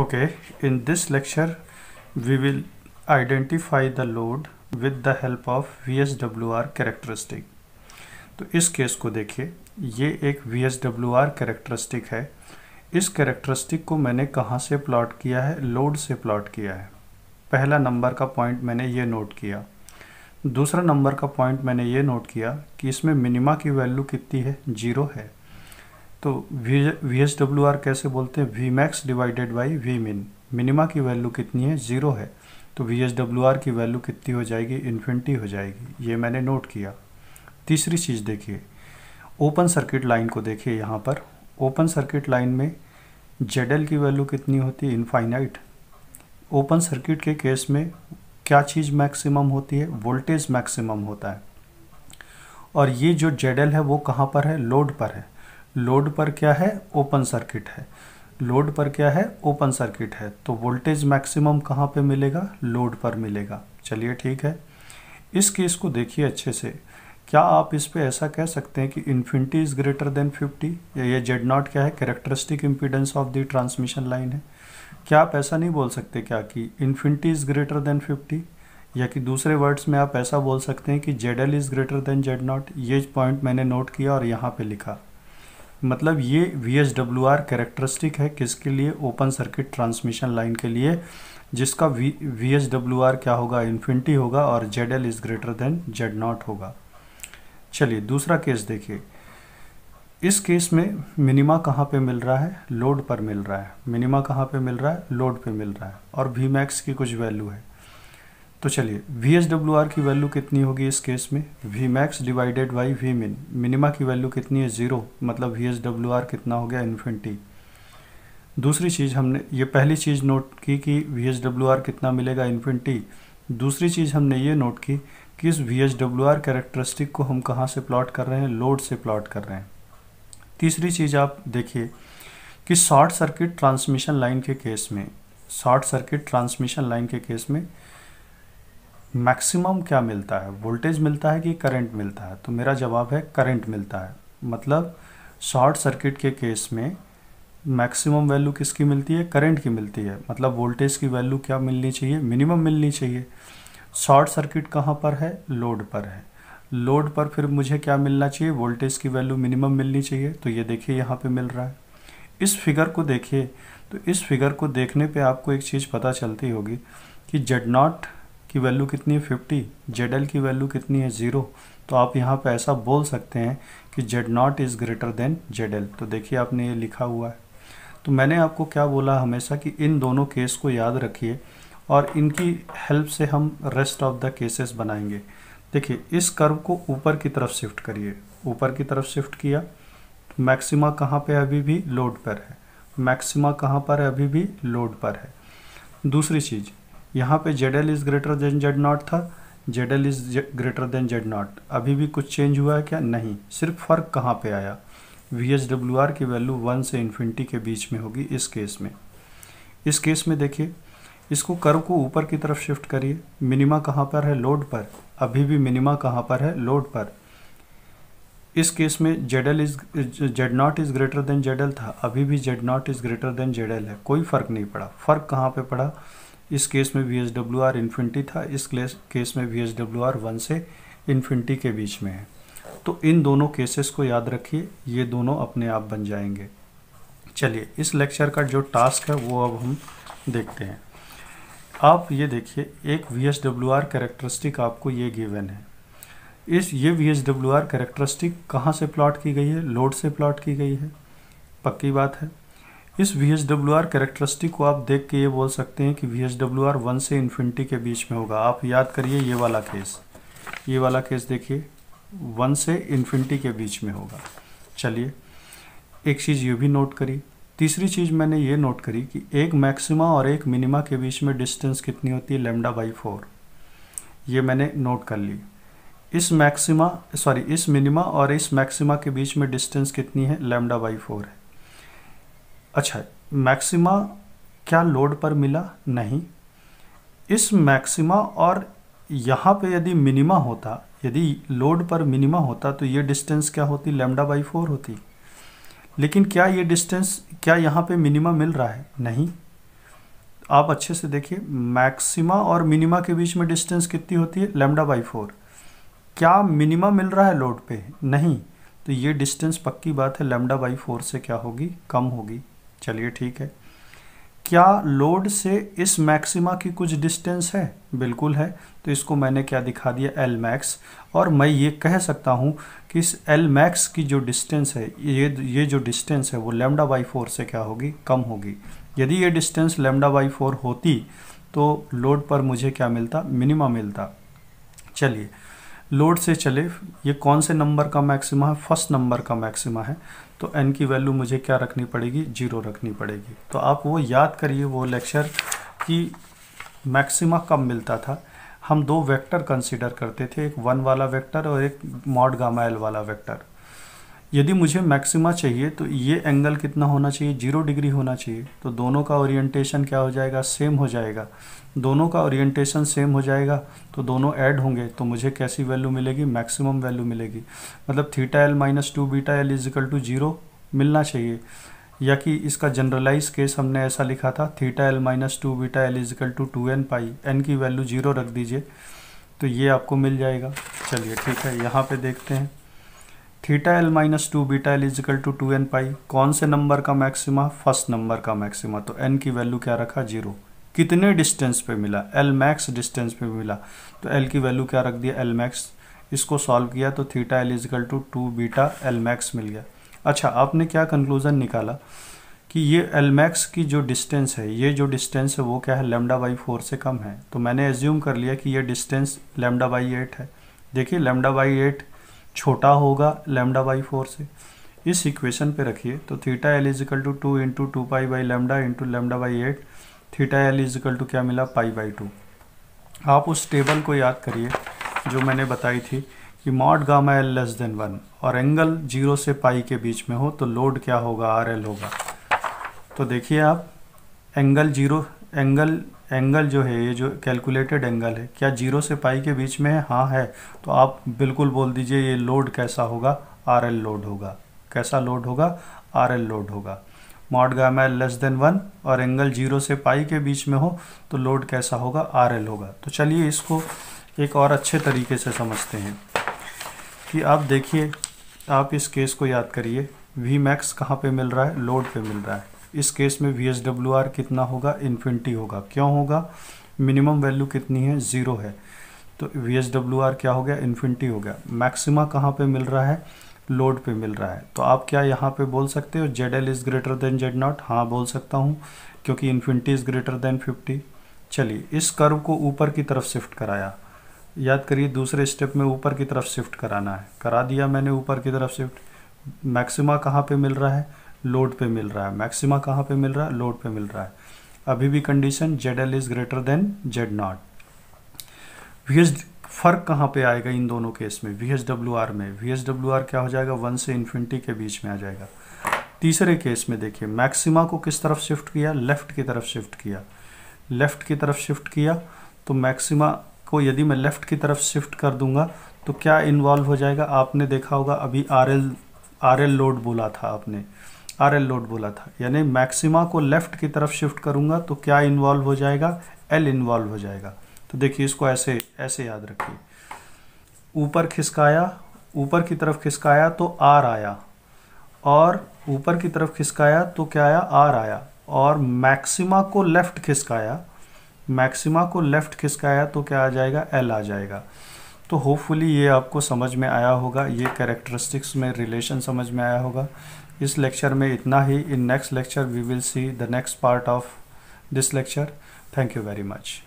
Okay, in this lecture we will identify the load with the help of VSWR characteristic. तो इस case को देखिए ये एक VSWR characteristic है इस characteristic को मैंने कहाँ से प्लॉट किया है लोड से प्लॉट किया है पहला नंबर का पॉइंट मैंने ये नोट किया दूसरा नंबर का पॉइंट मैंने ये नोट किया कि इसमें मिनिमा की वैल्यू कितनी है जीरो है तो वी एस डब्ल्यू आर कैसे बोलते हैं V max divided by V min minima की वैल्यू कितनी है ज़ीरो है तो वी एस डब्ल्यू आर की वैल्यू कितनी हो जाएगी इन्फिनिटी हो जाएगी ये मैंने नोट किया तीसरी चीज़ देखिए ओपन सर्किट लाइन को देखिए यहाँ पर ओपन सर्किट लाइन में जेड एल की वैल्यू कितनी होती है इनफाइनाइट ओपन सर्किट के केस में क्या चीज़ मैक्सिमम होती है वोल्टेज मैक्सिमम होता है और ये जो जेड एल है वो कहाँ पर है लोड पर है लोड पर क्या है ओपन सर्किट है लोड पर क्या है ओपन सर्किट है तो वोल्टेज मैक्सिमम कहाँ पे मिलेगा लोड पर मिलेगा चलिए ठीक है इस केस को देखिए अच्छे से क्या आप इस पे ऐसा कह सकते हैं कि इन्फिनिटी इज़ ग्रेटर देन 50 या ये जेड नॉट क्या है characteristic impedance of the transmission line है क्या आप ऐसा नहीं बोल सकते क्या कि इन्फिनिटी इज़ ग्रेटर देन 50 या कि दूसरे वर्ड्स में आप ऐसा बोल सकते हैं कि Z L is greater than Z naught ये पॉइंट मैंने नोट किया और यहाँ पर लिखा मतलब ये V S W R characteristic है किसके लिए ओपन सर्किट ट्रांसमिशन लाइन के लिए जिसका V V S W R क्या होगा इन्फिनिटी होगा और Z L is greater than Z naught होगा चलिए दूसरा केस देखिए इस केस में मिनिमा कहाँ पे मिल रहा है लोड पर मिल रहा है मिनिमा कहाँ पे मिल रहा है लोड पे मिल रहा है और वी मैक्स की कुछ वैल्यू है तो चलिए वी एस डब्ल्यू आर की वैल्यू कितनी होगी इस केस में V max divided by V min minima की वैल्यू कितनी है ज़ीरो मतलब वी एस डब्ल्यू आर कितना हो गया इन्फिनिटी दूसरी चीज़ हमने ये पहली चीज़ नोट की कि वी एस डब्ल्यू आर कितना मिलेगा इन्फिनिटी दूसरी चीज़ हमने ये नोट की कि इस V S W R characteristic को हम कहाँ से प्लॉट कर रहे हैं लोड से प्लॉट कर रहे हैं तीसरी चीज़ आप देखिए कि शॉर्ट सर्किट ट्रांसमिशन लाइन के केस में शॉर्ट सर्किट ट्रांसमिशन लाइन के केस में मैक्सिमम क्या मिलता है वोल्टेज मिलता है कि करंट मिलता है तो मेरा जवाब है करंट मिलता है मतलब शॉर्ट सर्किट के केस में मैक्सिमम वैल्यू किसकी मिलती है करंट की मिलती है मतलब वोल्टेज की वैल्यू क्या मिलनी चाहिए मिनिमम मिलनी चाहिए शॉर्ट सर्किट कहाँ पर है लोड पर है लोड पर फिर मुझे क्या मिलना चाहिए वोल्टेज की वैल्यू मिनिमम मिलनी चाहिए तो ये देखिए यहाँ पर मिल रहा है इस फिगर को देखिए तो इस फिगर को देखने पर आपको एक चीज़ पता चलती होगी कि जेड नॉट की वैल्यू कितनी है फिफ्टी जेड की वैल्यू कितनी है ज़ीरो तो आप यहाँ पर ऐसा बोल सकते हैं कि Z naught is greater than Z तो देखिए आपने ये लिखा हुआ है तो मैंने आपको क्या बोला हमेशा कि इन दोनों केस को याद रखिए और इनकी हेल्प से हम रेस्ट ऑफ द केसेस बनाएंगे देखिए इस कर्व को ऊपर की तरफ शिफ्ट करिए ऊपर की तरफ शिफ्ट किया मैक्सिमा कहाँ पे अभी भी लोड पर है मैक्सिमा कहाँ पर है अभी भी लोड पर है दूसरी चीज़ यहाँ पे Z L is greater than Z naught था Z L is greater than Z naught अभी भी कुछ चेंज हुआ है क्या नहीं सिर्फ फ़र्क कहाँ पे आया वी एच डब्ल्यू आर की वैल्यू वन से इन्फिनिटी के बीच में होगी इस केस में इस केस में देखिए इसको कर्व को ऊपर की तरफ शिफ्ट करिए मिनिमा कहाँ पर है लोड पर अभी भी मिनिमा कहाँ पर है लोड पर इस केस में Z L is Z naught is greater than Z L था अभी भी Z naught is greater than Z L है कोई फ़र्क नहीं पड़ा फ़र्क कहाँ पे पड़ा इस केस में V S W R infinity था इस केस में V S W R one से इन्फिनिटी के बीच में है तो इन दोनों केसेस को याद रखिए ये दोनों अपने आप बन जाएंगे चलिए इस लेक्चर का जो टास्क है वो अब हम देखते हैं आप ये देखिए एक V S W R characteristic आपको ये गिवन है इस ये V S W R characteristic कहाँ से प्लॉट की गई है लोड से प्लॉट की गई है पक्की बात है इस V H W R characteristic को आप देख के ये बोल सकते हैं कि V H W R one से इन्फिनिटी के बीच में होगा आप याद करिए ये वाला केस ये वाला केस देखिए वन से इन्फिनिटी के बीच में होगा चलिए एक चीज़ ये भी नोट करी तीसरी चीज़ मैंने ये नोट करी कि एक मैक्सिमा और एक मिनिमा के बीच में डिस्टेंस कितनी होती है लेमडा बाई फोर ये मैंने नोट कर ली इस मैक्सिमा सॉरी इस मिनिमा और इस मैक्सिमा के बीच में डिस्टेंस कितनी है लेमडा बाई फोर है अच्छा मैक्सिमा क्या लोड पर मिला नहीं इस मैक्सिमा और यहाँ पे यदि मिनिमा होता यदि लोड पर मिनिमा होता तो ये डिस्टेंस क्या होती लेमडा बाई फोर होती लेकिन क्या ये डिस्टेंस क्या यहाँ पे मिनिमा मिल रहा है नहीं आप अच्छे से देखिए मैक्सिमा और मिनिमा के बीच में डिस्टेंस कितनी होती है लेमडा बाई फोर क्या मिनिमा मिल रहा है लोड पे नहीं तो ये डिस्टेंस पक्की बात है लेमडा बाई फोर से क्या होगी कम होगी चलिए ठीक है क्या लोड से इस मैक्सिमा की कुछ डिस्टेंस है बिल्कुल है तो इसको मैंने क्या दिखा दिया एल मैक्स और मैं ये कह सकता हूँ कि इस एल मैक्स की जो डिस्टेंस है ये ये जो डिस्टेंस है वो लेमडा बाई फोर से क्या होगी कम होगी यदि ये डिस्टेंस लेमडा बाई फोर होती तो लोड पर मुझे क्या मिलता मिनिमा मिलता चलिए लोड से चले ये कौन से नंबर का मैक्सिमा है फर्स्ट नंबर का मैक्सिमा है तो एन की वैल्यू मुझे क्या रखनी पड़ेगी जीरो रखनी पड़ेगी तो आप वो याद करिए वो लेक्चर कि मैक्सिमा कब मिलता था हम दो वेक्टर कंसीडर करते थे एक वन वाला वेक्टर और एक मॉड गामा एल वाला वेक्टर यदि मुझे मैक्सिमा चाहिए तो ये एंगल कितना होना चाहिए जीरो डिग्री होना चाहिए तो दोनों का ओरिएंटेशन क्या हो जाएगा सेम हो जाएगा दोनों का ओरिएंटेशन सेम हो जाएगा तो दोनों ऐड होंगे तो मुझे कैसी वैल्यू मिलेगी मैक्सिमम वैल्यू मिलेगी मतलब theta L minus two beta L is equal to zero मिलना चाहिए या कि इसका जनरलाइज केस हमने ऐसा लिखा था theta L minus two beta L is equal to two N pi N की वैल्यू जीरो रख दीजिए तो ये आपको मिल जाएगा चलिए ठीक है यहाँ पर देखते हैं theta L minus two beta L is equal to two N pi कौन से नंबर का मैक्सिमा फर्स्ट नंबर का मैक्सिमा तो एन की वैल्यू क्या रखा जीरो कितने डिस्टेंस पे मिला एल मैक्स डिस्टेंस पे मिला तो एल की वैल्यू क्या रख दिया एल मैक्स इसको सॉल्व किया तो theta L is equal to two beta L max मिल गया अच्छा आपने क्या कंक्लूज़न निकाला कि ये एल मैक्स की जो डिस्टेंस है ये जो डिस्टेंस है वो क्या है लेमडा बाई फोर से कम है तो मैंने एज्यूम कर लिया कि ये डिस्टेंस लेमडा बाई एट है देखिए लेमडा बाई एट छोटा होगा लेमडा बाई फोर से इस इक्वेशन पे रखिए तो theta L is equal to two into two pi by lambda into lambda by eight theta L is equal to क्या मिला पाई बाई टू आप उस टेबल को याद करिए जो मैंने बताई थी कि mod gamma L less than one और एंगल जीरो से पाई के बीच में हो तो लोड क्या होगा आर एल होगा तो देखिए आप एंगल जीरो एंगल एंगल जो है ये जो कैलकुलेटेड एंगल है क्या जीरो से पाई के बीच में है हाँ है तो आप बिल्कुल बोल दीजिए ये लोड कैसा होगा आर एल लोड होगा कैसा लोड होगा आर एल लोड होगा mod gamma L less than one और एंगल जीरो से पाई के बीच में हो तो लोड कैसा होगा आर एल होगा तो चलिए इसको एक और अच्छे तरीके से समझते हैं कि आप देखिए आप इस केस को याद करिए वी मैक्स कहाँ पर मिल रहा है लोड पर मिल रहा है इस केस में वी कितना होगा इन्फिनिटी होगा क्यों होगा मिनिमम वैल्यू कितनी है ज़ीरो है तो वी क्या हो गया इन्फिनिटी हो गया मैक्सिमा कहाँ पे मिल रहा है लोड पे मिल रहा है तो आप क्या यहाँ पे बोल सकते हो Z L is greater than Z naught हाँ बोल सकता हूँ क्योंकि infinity is greater than fifty चलिए इस कर्व को ऊपर की तरफ शिफ्ट कराया याद करिए दूसरे स्टेप में ऊपर की तरफ शिफ्ट कराना है करा दिया मैंने ऊपर की तरफ शिफ्ट मैक्सिमा कहाँ पे मिल रहा है लोड पे मिल रहा है मैक्सिमा कहाँ पे मिल रहा है लोड पे मिल रहा है अभी भी condition Z L is greater than Z naught V S फर्क कहाँ पे आएगा इन दोनों केस में वी एस डब्ल्यू आर में वी एस डब्ल्यू आर क्या हो जाएगा वन से इन्फिनिटी के बीच में आ जाएगा तीसरे केस में देखिए मैक्सिमा को किस तरफ शिफ्ट किया लेफ्ट की तरफ शिफ्ट किया लेफ्ट की तरफ शिफ्ट किया तो मैक्सिमा को यदि मैं लेफ्ट की तरफ शिफ्ट कर दूंगा तो क्या इन्वॉल्व हो जाएगा आपने देखा होगा अभी R L R L load बोला था आपने आर एल लोड बोला था यानी मैक्सिमा को लेफ्ट की तरफ शिफ्ट करूंगा तो क्या इन्वॉल्व हो जाएगा एल इन्वॉल्व हो जाएगा तो देखिए इसको ऐसे ऐसे याद रखिए ऊपर खिसकाया ऊपर की तरफ खिसकाया तो आर आया और ऊपर की तरफ खिसकाया तो क्या आया आर आया और मैक्सिमा को लेफ्ट खिसकाया मैक्सिमा को लेफ्ट खिसकाया तो क्या आ जाएगा एल आ जाएगा तो होपफुली ये आपको समझ में आया होगा ये कैरेक्टरिस्टिक्स में रिलेशन समझ में आया होगा इस लेक्चर में इतना ही in next lecture we will see the next part of this lecture thank you very much